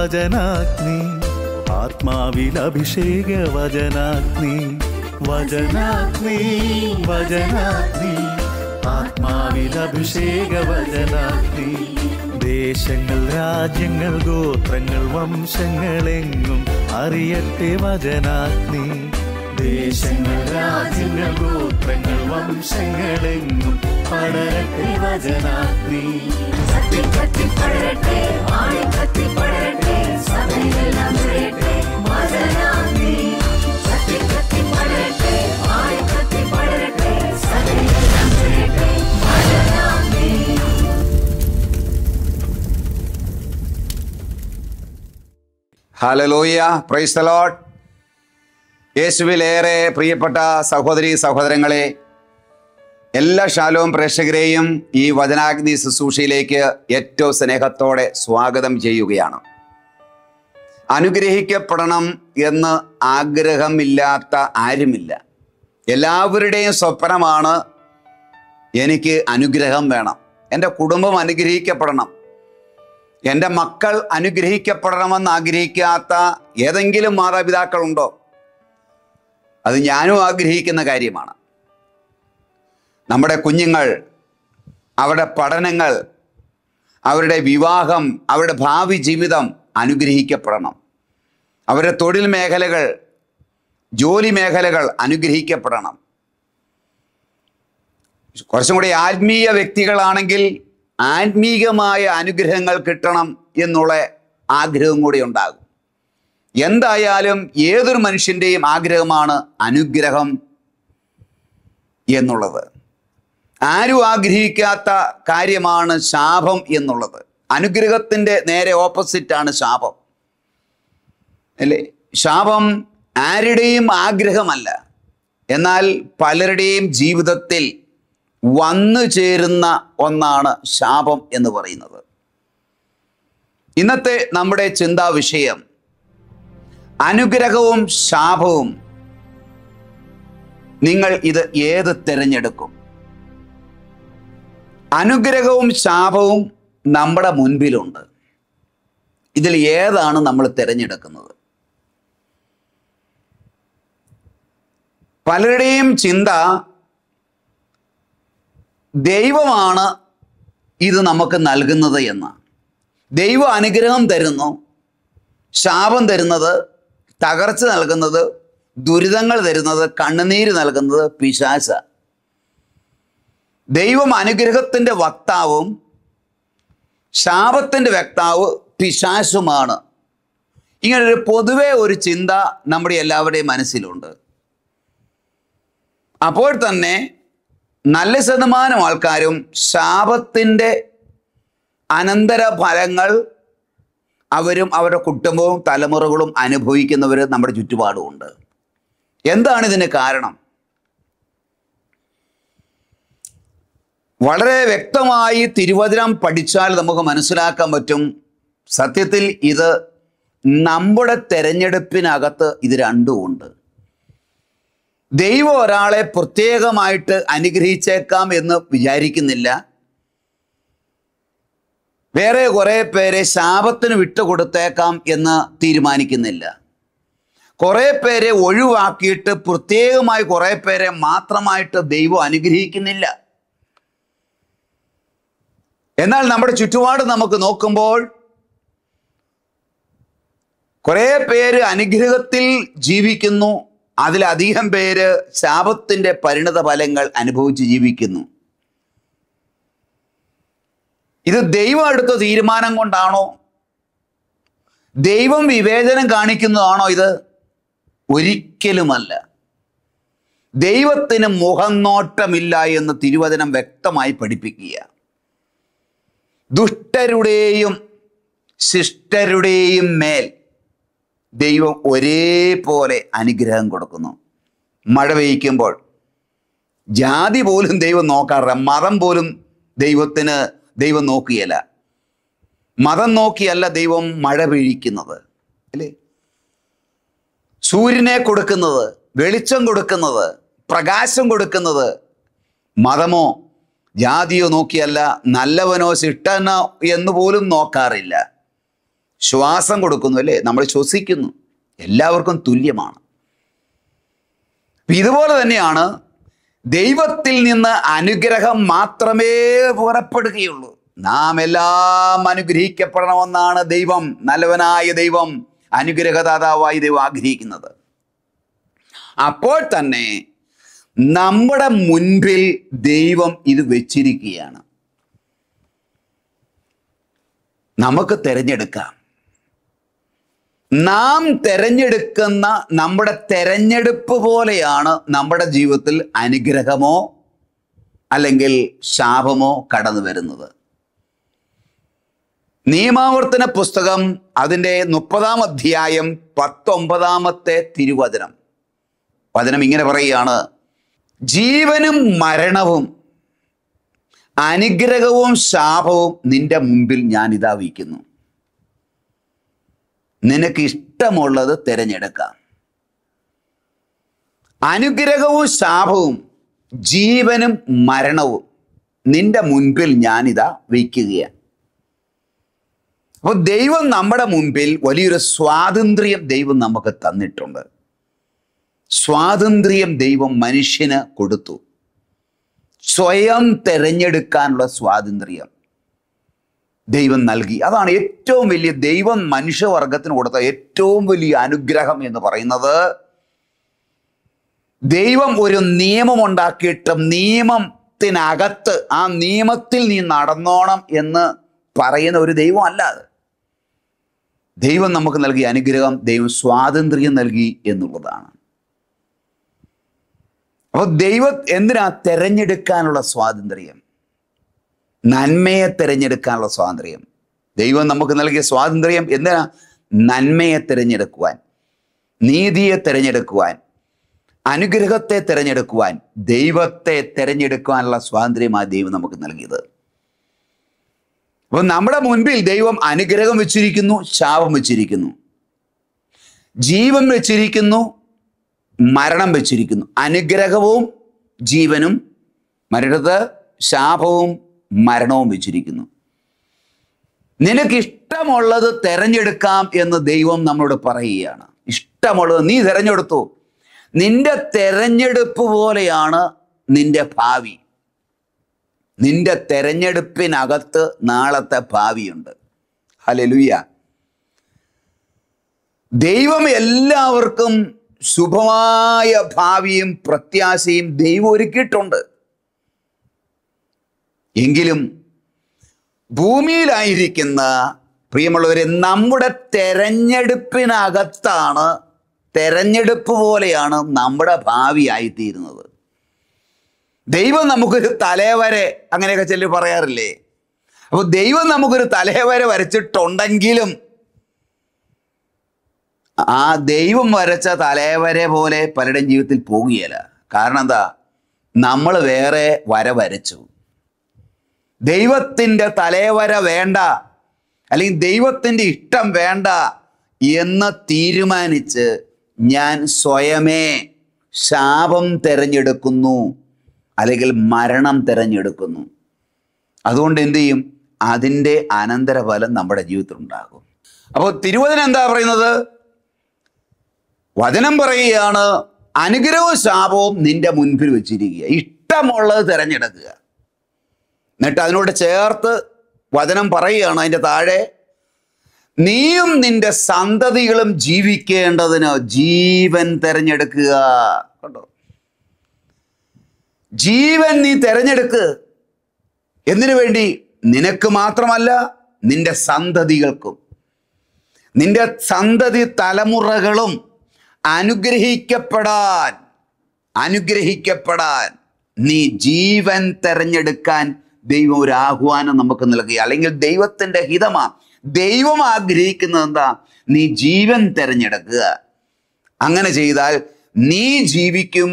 വചനാഗ്നി ആത്മാവിൽ അഭിഷേക വചനാഗ്നി വചനാഗ്നി വചനാഗ്നി ആത്മാവിൽ അഭിഷേക വചനാഗ്നി ദേശങ്ങൾ രാജ്യങ്ങൾ ഗോത്രങ്ങൾ വംശങ്ങളെങ്ങും അറിയട്ടെ വചനാഗ്നി ദേശങ്ങൾ രാജ്യങ്ങൾ ഗോത്രങ്ങൾ വംശങ്ങളെങ്ങും പടരട്ടെ വചനാഗ്നി പടരട്ടെ പടരട്ടെ ഹാലലൂയ പ്രൈസ് തലോട്ട് യേശുവിലേറെ പ്രിയപ്പെട്ട സഹോദരി സഹോദരങ്ങളെ എല്ലാ ശാലവും പ്രേക്ഷകരെയും ഈ വചനാഗ്നി ശുശ്രൂഷയിലേക്ക് ഏറ്റവും സ്നേഹത്തോടെ സ്വാഗതം ചെയ്യുകയാണ് അനുഗ്രഹിക്കപ്പെടണം എന്ന് ആഗ്രഹമില്ലാത്ത ആരുമില്ല എല്ലാവരുടെയും സ്വപ്നമാണ് എനിക്ക് അനുഗ്രഹം വേണം എൻ്റെ കുടുംബം അനുഗ്രഹിക്കപ്പെടണം എൻ്റെ മക്കൾ അനുഗ്രഹിക്കപ്പെടണമെന്ന് ആഗ്രഹിക്കാത്ത ഏതെങ്കിലും മാതാപിതാക്കളുണ്ടോ അത് ഞാനും ആഗ്രഹിക്കുന്ന കാര്യമാണ് നമ്മുടെ കുഞ്ഞുങ്ങൾ അവരുടെ പഠനങ്ങൾ അവരുടെ വിവാഹം അവരുടെ ഭാവി ജീവിതം അനുഗ്രഹിക്കപ്പെടണം അവരുടെ തൊഴിൽ മേഖലകൾ ജോലി മേഖലകൾ അനുഗ്രഹിക്കപ്പെടണം കുറച്ചും കൂടി ആത്മീയ വ്യക്തികളാണെങ്കിൽ ആത്മീകമായ അനുഗ്രഹങ്ങൾ കിട്ടണം എന്നുള്ള ആഗ്രഹം കൂടി ഉണ്ടാകും എന്തായാലും ഏതൊരു മനുഷ്യൻ്റെയും ആഗ്രഹമാണ് അനുഗ്രഹം എന്നുള്ളത് ആരും ആഗ്രഹിക്കാത്ത കാര്യമാണ് ശാപം എന്നുള്ളത് അനുഗ്രഹത്തിൻ്റെ നേരെ ഓപ്പോസിറ്റാണ് ശാപം അല്ലേ ശാപം ആരുടെയും ആഗ്രഹമല്ല എന്നാൽ പലരുടെയും ജീവിതത്തിൽ വന്നു ചേരുന്ന ഒന്നാണ് ശാപം എന്ന് പറയുന്നത് ഇന്നത്തെ നമ്മുടെ ചിന്താ വിഷയം അനുഗ്രഹവും ശാപവും നിങ്ങൾ ഇത് ഏത് തിരഞ്ഞെടുക്കും അനുഗ്രഹവും ശാപവും നമ്മുടെ മുൻപിലുണ്ട് ഇതിൽ ഏതാണ് നമ്മൾ തിരഞ്ഞെടുക്കുന്നത് പലരുടെയും ചിന്ത ദൈവമാണ് ഇത് നമുക്ക് നൽകുന്നത് എന്ന് ദൈവ അനുഗ്രഹം തരുന്നു ശാപം തരുന്നത് തകർച്ച നൽകുന്നത് ദുരിതങ്ങൾ തരുന്നത് കണ്ണുനീര് നൽകുന്നത് പിശാച ദൈവം അനുഗ്രഹത്തിൻ്റെ വക്താവും ശാപത്തിൻ്റെ വക്താവ് പിശാശുമാണ് ഇങ്ങനൊരു പൊതുവേ ഒരു ചിന്ത നമ്മുടെ എല്ലാവരുടെയും മനസ്സിലുണ്ട് അപ്പോൾ തന്നെ നല്ല ശതമാനം ആൾക്കാരും ശാപത്തിൻ്റെ അനന്തര ഫലങ്ങൾ അവരും അവരുടെ കുടുംബവും തലമുറകളും അനുഭവിക്കുന്നവർ നമ്മുടെ ചുറ്റുപാടുമുണ്ട് എന്താണ് ഇതിന് കാരണം വളരെ വ്യക്തമായി തിരുവചനം പഠിച്ചാൽ നമുക്ക് മനസ്സിലാക്കാൻ പറ്റും സത്യത്തിൽ ഇത് നമ്മുടെ തെരഞ്ഞെടുപ്പിനകത്ത് ഇത് രണ്ടുമുണ്ട് ദൈവം ഒരാളെ പ്രത്യേകമായിട്ട് അനുഗ്രഹിച്ചേക്കാം എന്ന് വിചാരിക്കുന്നില്ല വേറെ കുറേ പേരെ ശാപത്തിന് വിട്ടുകൊടുത്തേക്കാം എന്ന് തീരുമാനിക്കുന്നില്ല കുറേ പേരെ ഒഴിവാക്കിയിട്ട് പ്രത്യേകമായി കുറേ പേരെ മാത്രമായിട്ട് ദൈവം അനുഗ്രഹിക്കുന്നില്ല എന്നാൽ നമ്മുടെ ചുറ്റുപാട് നമുക്ക് നോക്കുമ്പോൾ കുറേ പേര് അനുഗ്രഹത്തിൽ ജീവിക്കുന്നു അതിലധികം പേര് ശാപത്തിൻ്റെ പരിണത ഫലങ്ങൾ അനുഭവിച്ച് ജീവിക്കുന്നു ഇത് ദൈവം എടുത്ത തീരുമാനം കൊണ്ടാണോ ദൈവം വിവേചനം കാണിക്കുന്നതാണോ ഇത് ഒരിക്കലുമല്ല ദൈവത്തിന് മുഖം നോട്ടമില്ല എന്ന് തിരുവചനം വ്യക്തമായി പഠിപ്പിക്കുക ദുഷ്ടരുടെയും ശിഷ്ടരുടെയും മേൽ ദൈവം ഒരേപോലെ അനുഗ്രഹം കൊടുക്കുന്നു മഴ പെയ്ക്കുമ്പോൾ ജാതി പോലും ദൈവം നോക്കാറില്ല മതം പോലും ദൈവത്തിന് ദൈവം നോക്കിയല്ല മതം നോക്കിയല്ല ദൈവം മഴ പെയ്ക്കുന്നത് അല്ലേ സൂര്യനെ കൊടുക്കുന്നത് വെളിച്ചം കൊടുക്കുന്നത് പ്രകാശം കൊടുക്കുന്നത് മതമോ ജാതിയോ നോക്കിയല്ല നല്ലവനോ ചിട്ടനോ എന്ന് പോലും നോക്കാറില്ല ശ്വാസം കൊടുക്കുന്നു അല്ലേ നമ്മൾ ശ്വസിക്കുന്നു എല്ലാവർക്കും തുല്യമാണ് ഇതുപോലെ തന്നെയാണ് ദൈവത്തിൽ നിന്ന് അനുഗ്രഹം മാത്രമേ പുറപ്പെടുകയുള്ളൂ നാം എല്ലാം അനുഗ്രഹിക്കപ്പെടണമെന്നാണ് ദൈവം നല്ലവനായ ദൈവം അനുഗ്രഹദാതാവായി ദൈവം ആഗ്രഹിക്കുന്നത് അപ്പോൾ തന്നെ നമ്മുടെ മുൻപിൽ ദൈവം ഇത് വെച്ചിരിക്കുകയാണ് നമുക്ക് തിരഞ്ഞെടുക്കാം നാം തെരഞ്ഞെടുക്കുന്ന നമ്മുടെ തെരഞ്ഞെടുപ്പ് പോലെയാണ് നമ്മുടെ ജീവിതത്തിൽ അനുഗ്രഹമോ അല്ലെങ്കിൽ ശാപമോ കടന്നു വരുന്നത് നിയമാവർത്തന പുസ്തകം അതിൻ്റെ മുപ്പതാം അധ്യായം പത്തൊമ്പതാമത്തെ തിരുവചനം വചനം ഇങ്ങനെ പറയുകയാണ് ജീവനും മരണവും അനുഗ്രഹവും ശാപവും നിന്റെ മുമ്പിൽ ഞാൻ ഇതാ വയ്ക്കുന്നു നിനക്ക് ഇഷ്ടമുള്ളത് തിരഞ്ഞെടുക്കാം അനുഗ്രഹവും ശാപവും ജീവനും മരണവും നിന്റെ മുൻപിൽ ഞാനിതാ വയ്ക്കുകയാണ് അപ്പോൾ ദൈവം നമ്മുടെ മുൻപിൽ വലിയൊരു സ്വാതന്ത്ര്യം ദൈവം നമുക്ക് തന്നിട്ടുണ്ട് സ്വാതന്ത്ര്യം ദൈവം മനുഷ്യന് കൊടുത്തു സ്വയം തിരഞ്ഞെടുക്കാനുള്ള സ്വാതന്ത്ര്യം ദൈവം നൽകി അതാണ് ഏറ്റവും വലിയ ദൈവം മനുഷ്യവർഗത്തിന് കൊടുത്ത ഏറ്റവും വലിയ അനുഗ്രഹം എന്ന് പറയുന്നത് ദൈവം ഒരു നിയമം ഉണ്ടാക്കിയിട്ട് നിയമത്തിനകത്ത് ആ നിയമത്തിൽ നീ നടന്നോണം എന്ന് പറയുന്ന ഒരു ദൈവം അല്ല അത് ദൈവം നമുക്ക് നൽകിയ അനുഗ്രഹം ദൈവം സ്വാതന്ത്ര്യം നൽകി എന്നുള്ളതാണ് അപ്പോൾ ദൈവം എന്തിനാ തെരഞ്ഞെടുക്കാനുള്ള സ്വാതന്ത്ര്യം നന്മയെ തിരഞ്ഞെടുക്കാനുള്ള സ്വാതന്ത്ര്യം ദൈവം നമുക്ക് നൽകിയ സ്വാതന്ത്ര്യം എന്തിനാ നന്മയെ തിരഞ്ഞെടുക്കുവാൻ നീതിയെ തിരഞ്ഞെടുക്കുവാൻ അനുഗ്രഹത്തെ തിരഞ്ഞെടുക്കുവാൻ ദൈവത്തെ തിരഞ്ഞെടുക്കുവാനുള്ള സ്വാതന്ത്ര്യമാണ് ദൈവം നമുക്ക് നൽകിയത് അപ്പം നമ്മുടെ മുൻപിൽ ദൈവം അനുഗ്രഹം വെച്ചിരിക്കുന്നു ശാപം വെച്ചിരിക്കുന്നു ജീവൻ വെച്ചിരിക്കുന്നു മരണം വെച്ചിരിക്കുന്നു അനുഗ്രഹവും ജീവനും മരണത്ത് ശാപവും മരണവും വെച്ചിരിക്കുന്നു നിനക്കിഷ്ടമുള്ളത് തെരഞ്ഞെടുക്കാം എന്ന് ദൈവം നമ്മളോട് പറയുകയാണ് ഇഷ്ടമുള്ളത് നീ തിരഞ്ഞെടുത്തു നിന്റെ തെരഞ്ഞെടുപ്പ് പോലെയാണ് നിന്റെ ഭാവി നിന്റെ തെരഞ്ഞെടുപ്പിനകത്ത് നാളത്തെ ഭാവിയുണ്ട് ഹലലുയ്യ ദൈവം എല്ലാവർക്കും ശുഭമായ ഭാവിയും പ്രത്യാശയും ദൈവം ഒരുക്കിയിട്ടുണ്ട് എങ്കിലും ഭൂമിയിലായിരിക്കുന്ന പ്രിയമുള്ളവരെ നമ്മുടെ തെരഞ്ഞെടുപ്പിനകത്താണ് തെരഞ്ഞെടുപ്പ് പോലെയാണ് നമ്മുടെ ഭാവിയായിത്തീരുന്നത് ദൈവം നമുക്കൊരു തലേവരെ അങ്ങനെയൊക്കെ ചെല്ലി പറയാറില്ലേ അപ്പോൾ ദൈവം നമുക്കൊരു തലേവരെ വരച്ചിട്ടുണ്ടെങ്കിലും ആ ദൈവം വരച്ച തലേവരെ പോലെ പലരുടെയും ജീവിതത്തിൽ പോകുകയല്ല കാരണം എന്താ നമ്മൾ വേറെ വര വരച്ചു ദൈവത്തിൻ്റെ തലേവര വേണ്ട അല്ലെങ്കിൽ ദൈവത്തിൻ്റെ ഇഷ്ടം വേണ്ട എന്ന് തീരുമാനിച്ച് ഞാൻ സ്വയമേ ശാപം തിരഞ്ഞെടുക്കുന്നു അല്ലെങ്കിൽ മരണം തിരഞ്ഞെടുക്കുന്നു അതുകൊണ്ട് എന്തു ചെയ്യും അതിൻ്റെ അനന്തരഫലം നമ്മുടെ ജീവിതത്തിൽ ഉണ്ടാകും അപ്പോൾ തിരുവചനം എന്താ പറയുന്നത് വചനം പറയുകയാണ് അനുഗ്രഹവും ശാപവും നിന്റെ മുൻപിൽ വെച്ചിരിക്കുക ഇഷ്ടമുള്ളത് തിരഞ്ഞെടുക്കുക എന്നിട്ട് അതിനോട് ചേർത്ത് വചനം പറയുകയാണ് അതിൻ്റെ താഴെ നീയും നിന്റെ സന്തതികളും ജീവിക്കേണ്ടതിന് ജീവൻ തെരഞ്ഞെടുക്കുക കണ്ടോ ജീവൻ നീ തെരഞ്ഞെടുക്ക് എന്തിനു വേണ്ടി നിനക്ക് മാത്രമല്ല നിന്റെ സന്തതികൾക്കും നിന്റെ സന്തതി തലമുറകളും അനുഗ്രഹിക്കപ്പെടാൻ അനുഗ്രഹിക്കപ്പെടാൻ നീ ജീവൻ തെരഞ്ഞെടുക്കാൻ ദൈവം ഒരു ആഹ്വാനം നമുക്ക് നൽകി അല്ലെങ്കിൽ ദൈവത്തിൻ്റെ ഹിതമാണ് ദൈവം ആഗ്രഹിക്കുന്നത് എന്താ നീ ജീവൻ തിരഞ്ഞെടുക്കുക അങ്ങനെ ചെയ്താൽ നീ ജീവിക്കും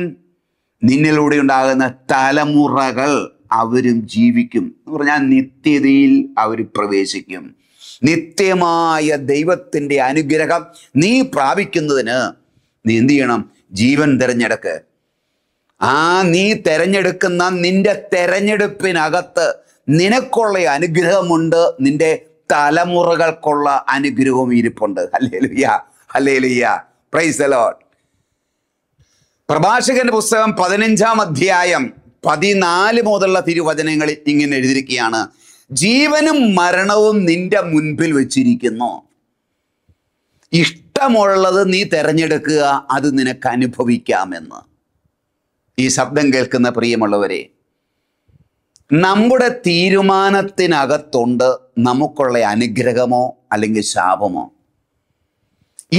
നിന്നിലൂടെ ഉണ്ടാകുന്ന തലമുറകൾ അവരും ജീവിക്കും എന്ന് പറഞ്ഞാൽ നിത്യതയിൽ അവർ പ്രവേശിക്കും നിത്യമായ ദൈവത്തിൻ്റെ അനുഗ്രഹം നീ പ്രാപിക്കുന്നതിന് നീ എന്ത് ചെയ്യണം ജീവൻ തിരഞ്ഞെടുക്കുക ആ നീ തെരഞ്ഞെടുക്കുന്ന നിന്റെ തെരഞ്ഞെടുപ്പിനകത്ത് നിനക്കുള്ള അനുഗ്രഹമുണ്ട് നിന്റെ തലമുറകൾക്കുള്ള അനുഗ്രഹവും ഇരിപ്പുണ്ട് അല്ലേലുയ്യ അല്ലേലുയ്യ പ്രൈസ് പ്രഭാഷകന്റെ പുസ്തകം പതിനഞ്ചാം അധ്യായം പതിനാല് മുതലുള്ള തിരുവചനങ്ങളിൽ ഇങ്ങനെ എഴുതിയിരിക്കുകയാണ് ജീവനും മരണവും നിന്റെ മുൻപിൽ വെച്ചിരിക്കുന്നു ഇഷ്ടമുള്ളത് നീ തിരഞ്ഞെടുക്കുക അത് നിനക്ക് അനുഭവിക്കാമെന്ന് ഈ ശബ്ദം കേൾക്കുന്ന പ്രിയമുള്ളവരെ നമ്മുടെ തീരുമാനത്തിനകത്തുണ്ട് നമുക്കുള്ള അനുഗ്രഹമോ അല്ലെങ്കിൽ ശാപമോ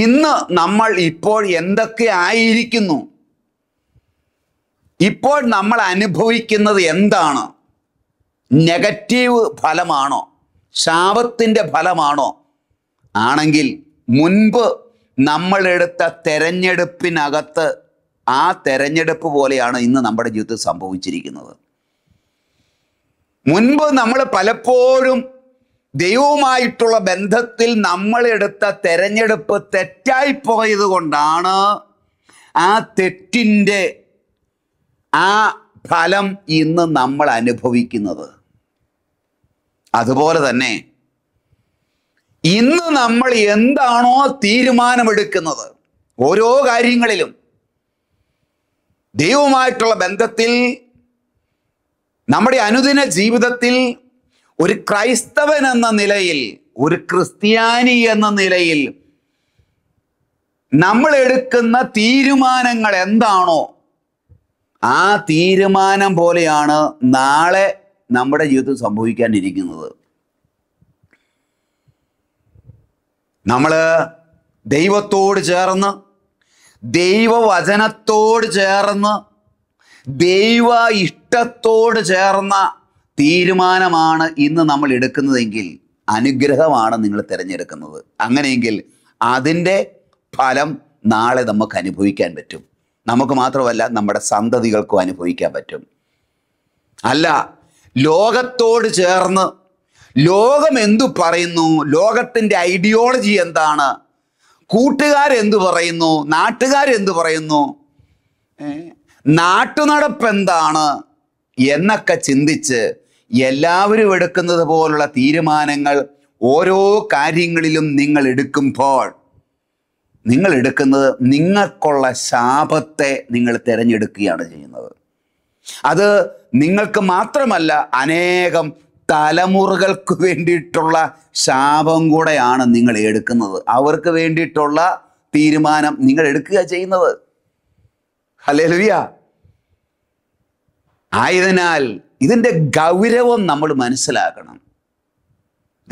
ഇന്ന് നമ്മൾ ഇപ്പോൾ എന്തൊക്കെ ആയിരിക്കുന്നു ഇപ്പോൾ നമ്മൾ അനുഭവിക്കുന്നത് എന്താണ് നെഗറ്റീവ് ഫലമാണോ ശാപത്തിൻ്റെ ഫലമാണോ ആണെങ്കിൽ മുൻപ് നമ്മളെടുത്ത തെരഞ്ഞെടുപ്പിനകത്ത് ആ തെരഞ്ഞെടുപ്പ് പോലെയാണ് ഇന്ന് നമ്മുടെ ജീവിതത്തിൽ സംഭവിച്ചിരിക്കുന്നത് മുൻപ് നമ്മൾ പലപ്പോഴും ദൈവവുമായിട്ടുള്ള ബന്ധത്തിൽ നമ്മൾ എടുത്ത തെരഞ്ഞെടുപ്പ് തെറ്റായി പോയത് കൊണ്ടാണ് ആ തെറ്റിൻ്റെ ആ ഫലം ഇന്ന് നമ്മൾ അനുഭവിക്കുന്നത് അതുപോലെ തന്നെ ഇന്ന് നമ്മൾ എന്താണോ തീരുമാനമെടുക്കുന്നത് ഓരോ കാര്യങ്ങളിലും ദൈവവുമായിട്ടുള്ള ബന്ധത്തിൽ നമ്മുടെ അനുദിന ജീവിതത്തിൽ ഒരു ക്രൈസ്തവൻ എന്ന നിലയിൽ ഒരു ക്രിസ്ത്യാനി എന്ന നിലയിൽ നമ്മൾ എടുക്കുന്ന തീരുമാനങ്ങൾ എന്താണോ ആ തീരുമാനം പോലെയാണ് നാളെ നമ്മുടെ ജീവിതത്തിൽ സംഭവിക്കാനിരിക്കുന്നത് നമ്മൾ ദൈവത്തോട് ചേർന്ന് ദൈവവചനത്തോട് ചേർന്ന് ദൈവ ഇഷ്ടത്തോട് ചേർന്ന തീരുമാനമാണ് ഇന്ന് നമ്മൾ എടുക്കുന്നതെങ്കിൽ അനുഗ്രഹമാണ് നിങ്ങൾ തിരഞ്ഞെടുക്കുന്നത് അങ്ങനെയെങ്കിൽ അതിൻ്റെ ഫലം നാളെ നമുക്ക് അനുഭവിക്കാൻ പറ്റും നമുക്ക് മാത്രമല്ല നമ്മുടെ സന്തതികൾക്കും അനുഭവിക്കാൻ പറ്റും അല്ല ലോകത്തോട് ചേർന്ന് ലോകം എന്തു പറയുന്നു ലോകത്തിൻ്റെ ഐഡിയോളജി എന്താണ് കൂട്ടുകാരെന്തു പറയുന്നു നാട്ടുകാരെന്തു പറയുന്നു എന്താണ് എന്നൊക്കെ ചിന്തിച്ച് എല്ലാവരും എടുക്കുന്നത് പോലുള്ള തീരുമാനങ്ങൾ ഓരോ കാര്യങ്ങളിലും നിങ്ങൾ എടുക്കുമ്പോൾ നിങ്ങൾ എടുക്കുന്നത് നിങ്ങൾക്കുള്ള ശാപത്തെ നിങ്ങൾ തിരഞ്ഞെടുക്കുകയാണ് ചെയ്യുന്നത് അത് നിങ്ങൾക്ക് മാത്രമല്ല അനേകം തലമുറകൾക്ക് വേണ്ടിയിട്ടുള്ള ശാപം കൂടെയാണ് നിങ്ങൾ എടുക്കുന്നത് അവർക്ക് വേണ്ടിയിട്ടുള്ള തീരുമാനം നിങ്ങൾ എടുക്കുക ചെയ്യുന്നത് ഹലേലുയ ആയതിനാൽ ഇതിൻ്റെ ഗൗരവം നമ്മൾ മനസ്സിലാക്കണം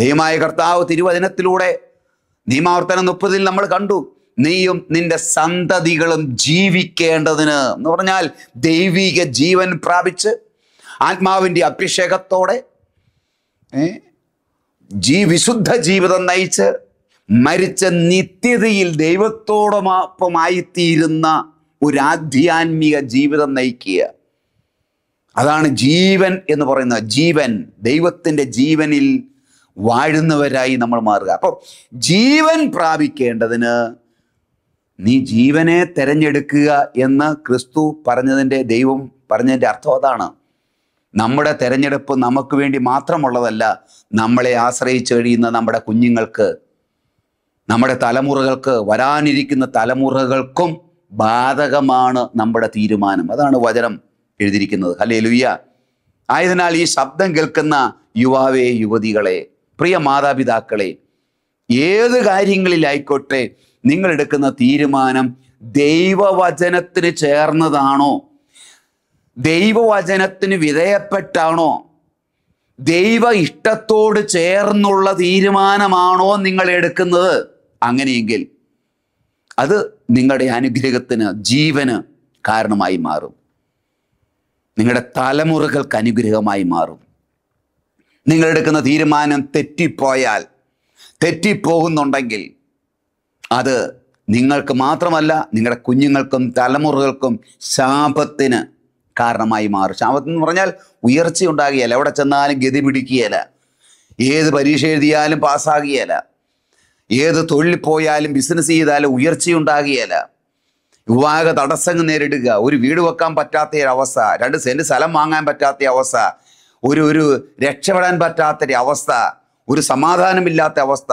ദൈവമായ കർത്താവ് തിരുവചനത്തിലൂടെ നിയമാവർത്തനം മുപ്പതിൽ നമ്മൾ കണ്ടു നീയും നിന്റെ സന്തതികളും ജീവിക്കേണ്ടതിന് എന്ന് പറഞ്ഞാൽ ദൈവിക ജീവൻ പ്രാപിച്ച് ആത്മാവിൻ്റെ അഭിഷേകത്തോടെ ജീ വിശുദ്ധ ജീവിതം നയിച്ച് മരിച്ച നിത്യതയിൽ ദൈവത്തോടൊപ്പമായിത്തീരുന്ന ഒരു ആധ്യാത്മിക ജീവിതം നയിക്കുക അതാണ് ജീവൻ എന്ന് പറയുന്ന ജീവൻ ദൈവത്തിൻ്റെ ജീവനിൽ വാഴുന്നവരായി നമ്മൾ മാറുക അപ്പോൾ ജീവൻ പ്രാപിക്കേണ്ടതിന് നീ ജീവനെ തിരഞ്ഞെടുക്കുക എന്ന് ക്രിസ്തു പറഞ്ഞതിൻ്റെ ദൈവം പറഞ്ഞതിൻ്റെ അർത്ഥം അതാണ് നമ്മുടെ തെരഞ്ഞെടുപ്പ് നമുക്ക് വേണ്ടി മാത്രമുള്ളതല്ല നമ്മളെ ആശ്രയിച്ചു കഴിയുന്ന നമ്മുടെ കുഞ്ഞുങ്ങൾക്ക് നമ്മുടെ തലമുറകൾക്ക് വരാനിരിക്കുന്ന തലമുറകൾക്കും ബാധകമാണ് നമ്മുടെ തീരുമാനം അതാണ് വചനം എഴുതിയിരിക്കുന്നത് അല്ലേ ലുയ്യ ആയതിനാൽ ഈ ശബ്ദം കേൾക്കുന്ന യുവാവെ യുവതികളെ പ്രിയ മാതാപിതാക്കളെ ഏത് കാര്യങ്ങളിലായിക്കോട്ടെ നിങ്ങൾ എടുക്കുന്ന തീരുമാനം ദൈവവചനത്തിന് ചേർന്നതാണോ ദൈവവചനത്തിന് വിധേയപ്പെട്ടാണോ ദൈവ ഇഷ്ടത്തോട് ചേർന്നുള്ള തീരുമാനമാണോ നിങ്ങൾ എടുക്കുന്നത് അങ്ങനെയെങ്കിൽ അത് നിങ്ങളുടെ അനുഗ്രഹത്തിന് ജീവന് കാരണമായി മാറും നിങ്ങളുടെ തലമുറകൾക്ക് അനുഗ്രഹമായി മാറും നിങ്ങൾ എടുക്കുന്ന തീരുമാനം തെറ്റിപ്പോയാൽ തെറ്റിപ്പോകുന്നുണ്ടെങ്കിൽ അത് നിങ്ങൾക്ക് മാത്രമല്ല നിങ്ങളുടെ കുഞ്ഞുങ്ങൾക്കും തലമുറകൾക്കും ശാപത്തിന് കാരണമായി മാറി ശാപത്തിൽ എന്ന് പറഞ്ഞാൽ ഉയർച്ച ഉണ്ടാകുകയില്ല എവിടെ ചെന്നാലും ഗതി പിടിക്കുകയല്ല ഏത് പരീക്ഷ എഴുതിയാലും പാസ്സാകുകയല്ല ഏത് തൊഴിൽ പോയാലും ബിസിനസ് ചെയ്താലും ഉണ്ടാകുകയല്ല വിവാഹ തടസ്സങ്ങൾ നേരിടുക ഒരു വീട് വെക്കാൻ പറ്റാത്ത അവസ്ഥ രണ്ട് സെൻറ്റ് സ്ഥലം വാങ്ങാൻ പറ്റാത്ത അവസ്ഥ ഒരു ഒരു രക്ഷപ്പെടാൻ പറ്റാത്തൊരു അവസ്ഥ ഒരു സമാധാനമില്ലാത്ത അവസ്ഥ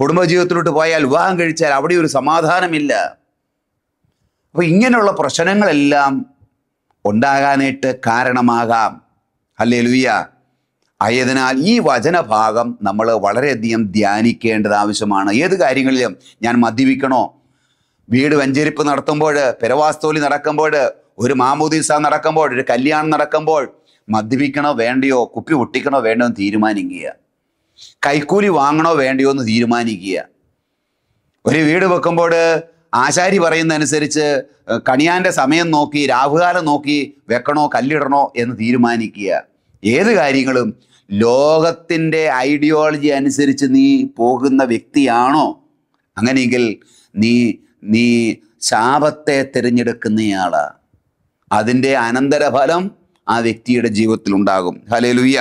കുടുംബജീവിതത്തിലോട്ട് പോയാൽ വിവാഹം കഴിച്ചാൽ അവിടെ ഒരു സമാധാനമില്ല അപ്പോൾ ഇങ്ങനെയുള്ള പ്രശ്നങ്ങളെല്ലാം ഉണ്ടാകാനായിട്ട് കാരണമാകാം അല്ലേ ലുയ്യ ആയതിനാൽ ഈ വചനഭാഗം നമ്മൾ വളരെയധികം ധ്യാനിക്കേണ്ടത് ആവശ്യമാണ് ഏത് കാര്യങ്ങളിലും ഞാൻ മദ്യപിക്കണോ വീട് വഞ്ചരിപ്പ് നടത്തുമ്പോൾ പെരവാസ്തോലി നടക്കുമ്പോൾ ഒരു മാമോദീസ നടക്കുമ്പോൾ ഒരു കല്യാണം നടക്കുമ്പോൾ മദ്യപിക്കണോ വേണ്ടയോ കുപ്പി ഒട്ടിക്കണോ വേണ്ടോ എന്ന് തീരുമാനിക്കുക കൈക്കൂലി വാങ്ങണോ വേണ്ടയോ എന്ന് തീരുമാനിക്കുക ഒരു വീട് വെക്കുമ്പോൾ ആശാരി പറയുന്നതനുസരിച്ച് കണിയാൻ്റെ സമയം നോക്കി രാഹുകാലം നോക്കി വെക്കണോ കല്ലിടണോ എന്ന് തീരുമാനിക്കുക ഏത് കാര്യങ്ങളും ലോകത്തിൻ്റെ ഐഡിയോളജി അനുസരിച്ച് നീ പോകുന്ന വ്യക്തിയാണോ അങ്ങനെയെങ്കിൽ നീ നീ ശാപത്തെ തിരഞ്ഞെടുക്കുന്നയാളാണ് അതിൻ്റെ അനന്തരഫലം ആ വ്യക്തിയുടെ ജീവിതത്തിൽ ഉണ്ടാകും ഹലേ ലുയ്യ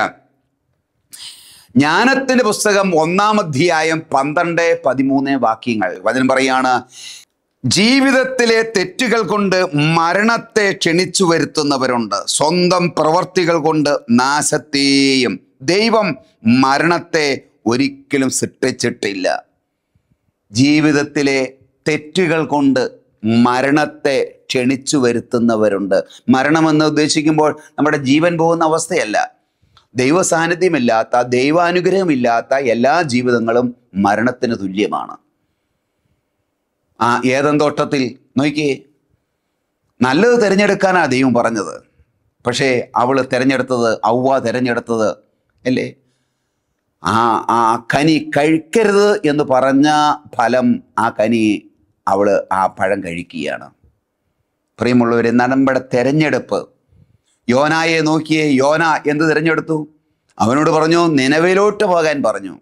ജ്ഞാനത്തിൻ്റെ പുസ്തകം ഒന്നാം അധ്യായം പന്ത്രണ്ട് പതിമൂന്ന് വാക്യങ്ങൾ വചനം പറയാണ് ജീവിതത്തിലെ തെറ്റുകൾ കൊണ്ട് മരണത്തെ ക്ഷണിച്ചു വരുത്തുന്നവരുണ്ട് സ്വന്തം പ്രവർത്തികൾ കൊണ്ട് നാശത്തെയും ദൈവം മരണത്തെ ഒരിക്കലും സൃഷ്ടിച്ചിട്ടില്ല ജീവിതത്തിലെ തെറ്റുകൾ കൊണ്ട് മരണത്തെ ക്ഷണിച്ചു വരുത്തുന്നവരുണ്ട് മരണമെന്ന് ഉദ്ദേശിക്കുമ്പോൾ നമ്മുടെ ജീവൻ പോകുന്ന അവസ്ഥയല്ല ദൈവസാന്നിധ്യമില്ലാത്ത ദൈവാനുഗ്രഹമില്ലാത്ത എല്ലാ ജീവിതങ്ങളും മരണത്തിന് തുല്യമാണ് ആ ഏതൻ തോട്ടത്തിൽ നോക്കിയേ നല്ലത് തിരഞ്ഞെടുക്കാനാണ് ദൈവം പറഞ്ഞത് പക്ഷേ അവൾ തിരഞ്ഞെടുത്തത് ഔവ തിരഞ്ഞെടുത്തത് അല്ലേ ആ ആ കനി കഴിക്കരുത് എന്ന് പറഞ്ഞ ഫലം ആ കനി അവൾ ആ പഴം കഴിക്കുകയാണ് പ്രിയമുള്ളവർ നടമ്പടെ തിരഞ്ഞെടുപ്പ് യോനായെ നോക്കിയേ യോന എന്ത് തിരഞ്ഞെടുത്തു അവനോട് പറഞ്ഞു നിലവിലോട്ട് പോകാൻ പറഞ്ഞു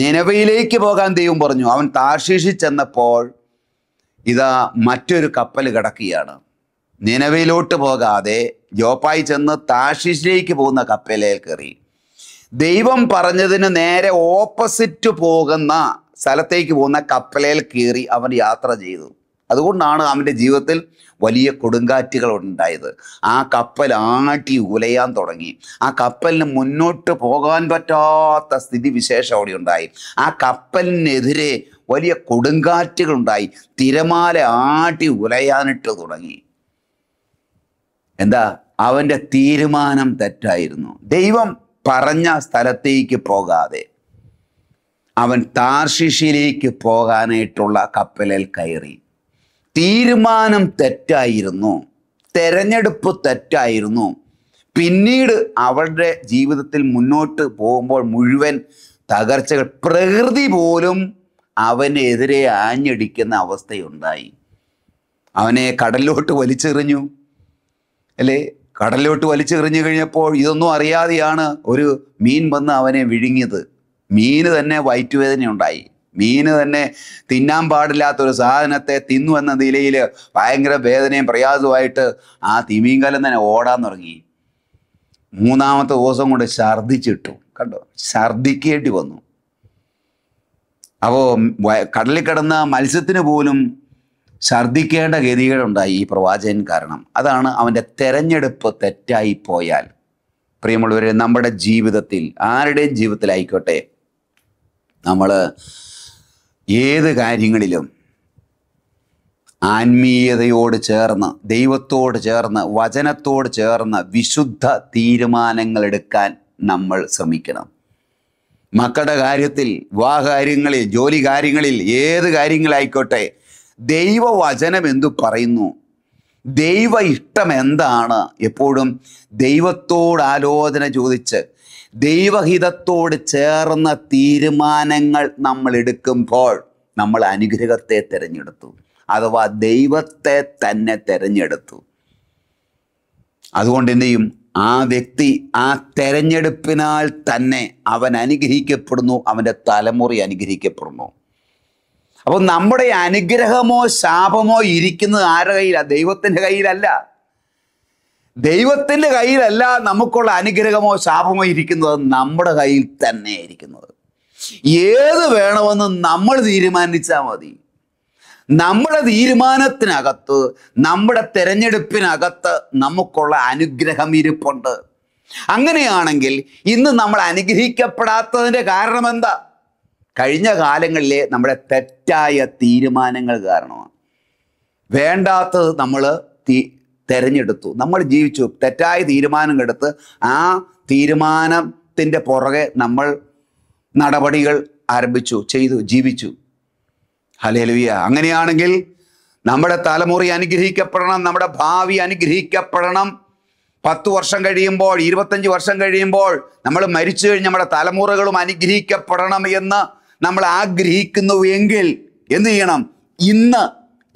നിലവയിലേക്ക് പോകാൻ ദൈവം പറഞ്ഞു അവൻ താഷീഷി ചെന്നപ്പോൾ ഇതാ മറ്റൊരു കപ്പൽ കിടക്കുകയാണ് നിലവയിലോട്ട് പോകാതെ ജോപ്പായി ചെന്ന് താഷീഷിലേക്ക് പോകുന്ന കപ്പലിൽ കയറി ദൈവം പറഞ്ഞതിന് നേരെ ഓപ്പോസിറ്റ് പോകുന്ന സ്ഥലത്തേക്ക് പോകുന്ന കപ്പലയിൽ കയറി അവൻ യാത്ര ചെയ്തു അതുകൊണ്ടാണ് അവൻ്റെ ജീവിതത്തിൽ വലിയ കൊടുങ്കാറ്റുകൾ ഉണ്ടായത് ആ കപ്പൽ ആട്ടി ഉലയാൻ തുടങ്ങി ആ കപ്പലിന് മുന്നോട്ട് പോകാൻ പറ്റാത്ത സ്ഥിതിവിശേഷം അവിടെ ഉണ്ടായി ആ കപ്പലിനെതിരെ വലിയ കൊടുങ്കാറ്റുകൾ ഉണ്ടായി തിരമാല ആട്ടി ഉലയാനിട്ട് തുടങ്ങി എന്താ അവൻ്റെ തീരുമാനം തെറ്റായിരുന്നു ദൈവം പറഞ്ഞ സ്ഥലത്തേക്ക് പോകാതെ അവൻ താർഷിഷിലേക്ക് പോകാനായിട്ടുള്ള കപ്പലിൽ കയറി തീരുമാനം തെറ്റായിരുന്നു തെരഞ്ഞെടുപ്പ് തെറ്റായിരുന്നു പിന്നീട് അവരുടെ ജീവിതത്തിൽ മുന്നോട്ട് പോകുമ്പോൾ മുഴുവൻ തകർച്ചകൾ പ്രകൃതി പോലും അവനെതിരെ ആഞ്ഞടിക്കുന്ന അവസ്ഥയുണ്ടായി അവനെ കടലിലോട്ട് വലിച്ചെറിഞ്ഞു അല്ലേ കടലിലോട്ട് വലിച്ചെറിഞ്ഞു കഴിഞ്ഞപ്പോൾ ഇതൊന്നും അറിയാതെയാണ് ഒരു മീൻ വന്ന് അവനെ വിഴുങ്ങിയത് മീന് തന്നെ വയറ്റുവേദന ഉണ്ടായി മീന് തന്നെ തിന്നാൻ പാടില്ലാത്ത ഒരു സാധനത്തെ തിന്നു എന്ന നിലയിൽ ഭയങ്കര വേദനയും പ്രയാസവുമായിട്ട് ആ തിമീങ്കലം തന്നെ ഓടാൻ തുടങ്ങി മൂന്നാമത്തെ ദിവസം കൊണ്ട് ഛർദ്ദിച്ചിട്ടു കണ്ടോ ഛർദ്ദിക്കേണ്ടി വന്നു അപ്പോൾ കടലിൽ കിടന്ന മത്സ്യത്തിന് പോലും ഛർദ്ദിക്കേണ്ട ഗതികളുണ്ടായി ഈ പ്രവാചകൻ കാരണം അതാണ് അവൻ്റെ തെരഞ്ഞെടുപ്പ് തെറ്റായി പോയാൽ പ്രിയമുള്ളവരെ നമ്മുടെ ജീവിതത്തിൽ ആരുടെയും ജീവിതത്തിലായിക്കോട്ടെ നമ്മൾ ഏത് കാര്യങ്ങളിലും ആത്മീയതയോട് ചേർന്ന് ദൈവത്തോട് ചേർന്ന് വചനത്തോട് ചേർന്ന് വിശുദ്ധ തീരുമാനങ്ങൾ എടുക്കാൻ നമ്മൾ ശ്രമിക്കണം മക്കളുടെ കാര്യത്തിൽ വിവാഹകാര്യങ്ങളിൽ ജോലി കാര്യങ്ങളിൽ ഏത് കാര്യങ്ങളായിക്കോട്ടെ ദൈവവചനം എന്തു പറയുന്നു ദൈവ ഇഷ്ടം എന്താണ് എപ്പോഴും ദൈവത്തോട് ആലോചന ചോദിച്ച് ദൈവഹിതത്തോട് ചേർന്ന തീരുമാനങ്ങൾ നമ്മൾ എടുക്കുമ്പോൾ നമ്മൾ അനുഗ്രഹത്തെ തിരഞ്ഞെടുത്തു അഥവാ ദൈവത്തെ തന്നെ തിരഞ്ഞെടുത്തു അതുകൊണ്ട് എന്ത് ആ വ്യക്തി ആ തെരഞ്ഞെടുപ്പിനാൽ തന്നെ അവൻ അനുഗ്രഹിക്കപ്പെടുന്നു അവൻ്റെ തലമുറി അനുഗ്രഹിക്കപ്പെടുന്നു അപ്പോൾ നമ്മുടെ അനുഗ്രഹമോ ശാപമോ ഇരിക്കുന്നത് ആരുടെ കയ്യിലാണ് ദൈവത്തിൻ്റെ കയ്യിലല്ല ദൈവത്തിൻ്റെ കയ്യിലല്ല നമുക്കുള്ള അനുഗ്രഹമോ ശാപമോ ഇരിക്കുന്നത് നമ്മുടെ കയ്യിൽ തന്നെ ഇരിക്കുന്നത് ഏത് വേണമെന്ന് നമ്മൾ തീരുമാനിച്ചാൽ മതി നമ്മുടെ തീരുമാനത്തിനകത്ത് നമ്മുടെ തിരഞ്ഞെടുപ്പിനകത്ത് നമുക്കുള്ള അനുഗ്രഹം ഇരിപ്പുണ്ട് അങ്ങനെയാണെങ്കിൽ ഇന്ന് നമ്മൾ അനുഗ്രഹിക്കപ്പെടാത്തതിൻ്റെ കാരണം എന്താ കഴിഞ്ഞ കാലങ്ങളിലെ നമ്മുടെ തെറ്റായ തീരുമാനങ്ങൾ കാരണമാണ് വേണ്ടാത്തത് നമ്മൾ തീ തെരഞ്ഞെടുത്തു നമ്മൾ ജീവിച്ചു തെറ്റായ തീരുമാനം എടുത്ത് ആ തീരുമാനത്തിൻ്റെ പുറകെ നമ്മൾ നടപടികൾ ആരംഭിച്ചു ചെയ്തു ജീവിച്ചു ഹലേലുയ അങ്ങനെയാണെങ്കിൽ നമ്മുടെ തലമുറ അനുഗ്രഹിക്കപ്പെടണം നമ്മുടെ ഭാവി അനുഗ്രഹിക്കപ്പെടണം പത്തു വർഷം കഴിയുമ്പോൾ ഇരുപത്തഞ്ച് വർഷം കഴിയുമ്പോൾ നമ്മൾ മരിച്ചു കഴിഞ്ഞ് നമ്മുടെ തലമുറകളും അനുഗ്രഹിക്കപ്പെടണം എന്ന് നമ്മൾ ആഗ്രഹിക്കുന്നുവെങ്കിൽ എന്ത് ചെയ്യണം ഇന്ന്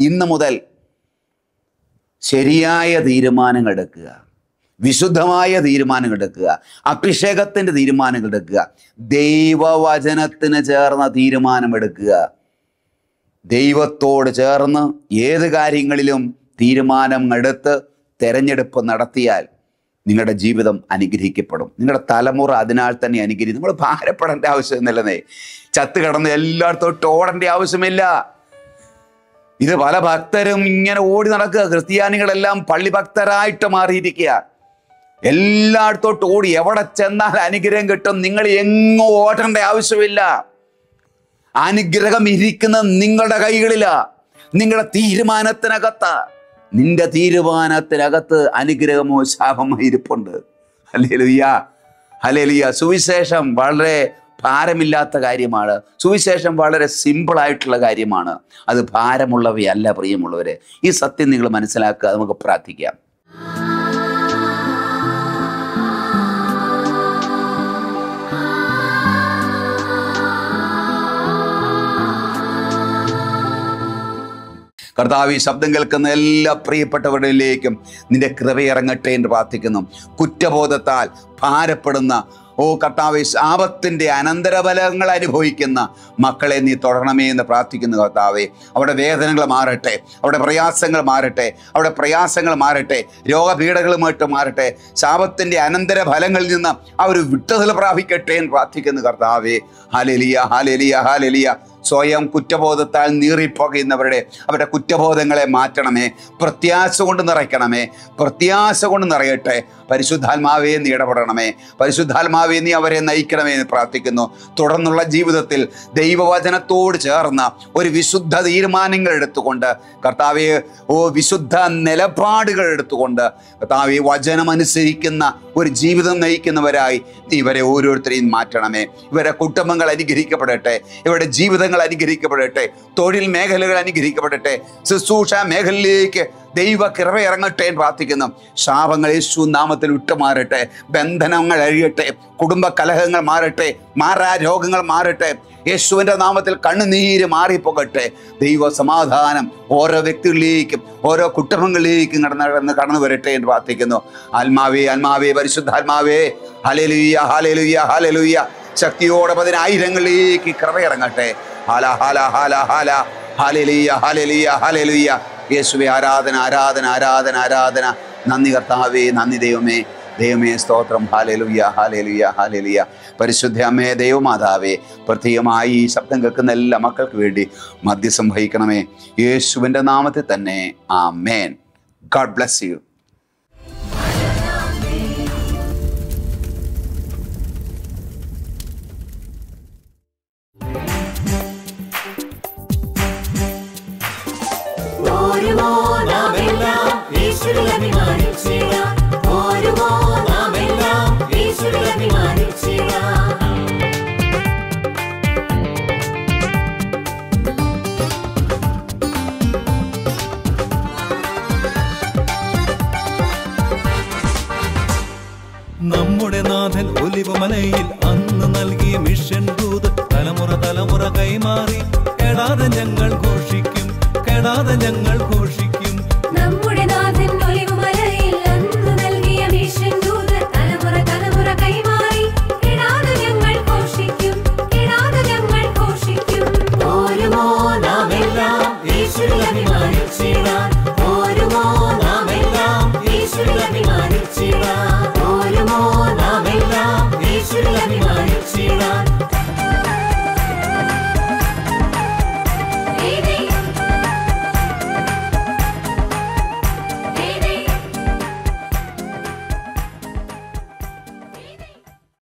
ഇന്ന് മുതൽ ശരിയായ തീരുമാനങ്ങൾ എടുക്കുക വിശുദ്ധമായ തീരുമാനങ്ങൾ എടുക്കുക അഭിഷേകത്തിൻ്റെ തീരുമാനങ്ങൾ എടുക്കുക ദൈവവചനത്തിന് ചേർന്ന തീരുമാനമെടുക്കുക ദൈവത്തോട് ചേർന്ന് ഏത് കാര്യങ്ങളിലും തീരുമാനം എടുത്ത് തെരഞ്ഞെടുപ്പ് നടത്തിയാൽ നിങ്ങളുടെ ജീവിതം അനുഗ്രഹിക്കപ്പെടും നിങ്ങളുടെ തലമുറ അതിനാൽ തന്നെ അനുഗ്രഹിക്കും നമ്മൾ ഭാരപ്പെടേണ്ട ആവശ്യമൊന്നുമില്ലെന്നേ ചത്ത് കിടന്ന് എല്ലായിടത്തോട്ടും ഓടേണ്ട ആവശ്യമില്ല ഇത് പല ഭക്തരും ഇങ്ങനെ ഓടി നടക്കുക ക്രിസ്ത്യാനികളെല്ലാം പള്ളി ഭക്തരായിട്ട് മാറിയിരിക്കുക എല്ലായിടത്തോട്ട് ഓടി എവിടെ ചെന്നാൽ അനുഗ്രഹം കിട്ടും നിങ്ങൾ എങ്ങോ ഓടേണ്ട ആവശ്യമില്ല അനുഗ്രഹം ഇരിക്കുന്ന നിങ്ങളുടെ കൈകളിലാ നിങ്ങളുടെ തീരുമാനത്തിനകത്ത നിന്റെ തീരുമാനത്തിനകത്ത് അനുഗ്രഹമോ ശാപമോ ഇരിപ്പുണ്ട് അല്ലേ ലുയ്യ അല്ലേ ലുയ്യ സുവിശേഷം വളരെ ഭാരമില്ലാത്ത കാര്യമാണ് സുവിശേഷം വളരെ സിമ്പിളായിട്ടുള്ള കാര്യമാണ് അത് ഭാരമുള്ളവയല്ല പ്രിയമുള്ളവരെ ഈ സത്യം നിങ്ങൾ മനസ്സിലാക്കുക നമുക്ക് പ്രാർത്ഥിക്കാം കർത്താവ് ഈ ശബ്ദം കേൾക്കുന്ന എല്ലാ പ്രിയപ്പെട്ടവരിലേക്കും നിന്റെ കൃപയിറങ്ങട്ടെ എന്ന് പ്രാർത്ഥിക്കുന്നു കുറ്റബോധത്താൽ ഭാരപ്പെടുന്ന ഓ കർത്താവ് ശാപത്തിൻ്റെ അനന്തരഫലങ്ങൾ അനുഭവിക്കുന്ന മക്കളെ നീ തുടരണമേ എന്ന് പ്രാർത്ഥിക്കുന്നു കർത്താവെ അവിടെ വേദനകൾ മാറട്ടെ അവിടെ പ്രയാസങ്ങൾ മാറട്ടെ അവിടെ പ്രയാസങ്ങൾ മാറട്ടെ രോഗപീഠകളുമായിട്ട് മാറട്ടെ ശാപത്തിൻ്റെ അനന്തരഫലങ്ങളിൽ നിന്ന് അവർ വിട്ടുതൽ പ്രാപിക്കട്ടെ എന്ന് പ്രാർത്ഥിക്കുന്നു കർത്താവെ ഹാലലിയ ഹാലലിയ ഹാലലിയ സ്വയം കുറ്റബോധത്താൽ നീറിപ്പോകുന്നവരുടെ അവരുടെ കുറ്റബോധങ്ങളെ മാറ്റണമേ പ്രത്യാശ കൊണ്ട് നിറയ്ക്കണമേ പ്രത്യാശ കൊണ്ട് നിറയട്ടെ പരിശുദ്ധാത്മാവേ നീ ഇടപെടണമേ പരിശുദ്ധാത്മാവേ നീ അവരെ നയിക്കണമേ എന്ന് പ്രാർത്ഥിക്കുന്നു തുടർന്നുള്ള ജീവിതത്തിൽ ദൈവവചനത്തോട് ചേർന്ന ഒരു വിശുദ്ധ തീരുമാനങ്ങൾ എടുത്തുകൊണ്ട് കർത്താവെ ഓ വിശുദ്ധ നിലപാടുകൾ എടുത്തുകൊണ്ട് കർത്താവ് വചനമനുസരിക്കുന്ന ഒരു ജീവിതം നയിക്കുന്നവരായി നീ ഇവരെ ഓരോരുത്തരെയും മാറ്റണമേ ഇവരുടെ കുടുംബങ്ങൾ അനുഗ്രഹിക്കപ്പെടട്ടെ ഇവരുടെ ജീവിത ജീവിതങ്ങൾ അനുഗ്രഹിക്കപ്പെടട്ടെ തൊഴിൽ മേഖലകൾ അനുഗ്രഹിക്കപ്പെടട്ടെ ശുശ്രൂഷ മേഖലയിലേക്ക് ദൈവ കൃപ ഇറങ്ങട്ടെ എന്ന് പ്രാർത്ഥിക്കുന്നു ശാപങ്ങൾ യേശു നാമത്തിൽ വിട്ടുമാറട്ടെ ബന്ധനങ്ങൾ അഴിയട്ടെ കുടുംബ കലഹങ്ങൾ മാറട്ടെ മാറാ രോഗങ്ങൾ മാറട്ടെ യേശുവിൻ്റെ നാമത്തിൽ കണ്ണുനീര് മാറിപ്പോകട്ടെ ദൈവ സമാധാനം ഓരോ വ്യക്തികളിലേക്കും ഓരോ കുട്ടുംബങ്ങളിലേക്കും കടന്നു കടന്ന് കടന്നു വരട്ടെ എന്ന് പ്രാർത്ഥിക്കുന്നു ആത്മാവേ ആത്മാവേ പരിശുദ്ധാത്മാവേ ഹലലുയ്യ ഹലലുയ്യ ഹലലുയ്യ ശക്തിയോടെ പതിനായിരങ്ങളിലേക്ക് കൃപ ഇറങ്ങട്ടെ ഹാല ഹാല ഹാല ഹാല ഹാലലിയ ഹാലലിയ ഹാലലിയ യേശുവെ ആരാധന ആരാധന ആരാധന ആരാധന നന്ദി കർത്താവേ നന്ദി ദൈവമേ ദൈവമേ സ്തോത്രം ഹാലലുയ ഹാലലുയ ഹാലലുയ പരിശുദ്ധ അമ്മേ ദൈവമാതാവേ പ്രത്യേകമായി ഈ ശബ്ദം കേൾക്കുന്ന എല്ലാ മക്കൾക്ക് വേണ്ടി മദ്യസം വഹിക്കണമേ യേശുവിൻ്റെ നാമത്തിൽ തന്നെ ആ മേൻ ഗാഡ് ബ്ലസ് യു നമ്മുടെ നാഥൻ ഒലിവമലയിൽ അന്ന് നൽകിയ മിഷൻ ദൂത് തലമുറ തലമുറ കൈമാറി കെടാതെ ഞങ്ങൾ ഘോഷിക്കും കെടാതെ ഞങ്ങൾ ഘോഷിക്കും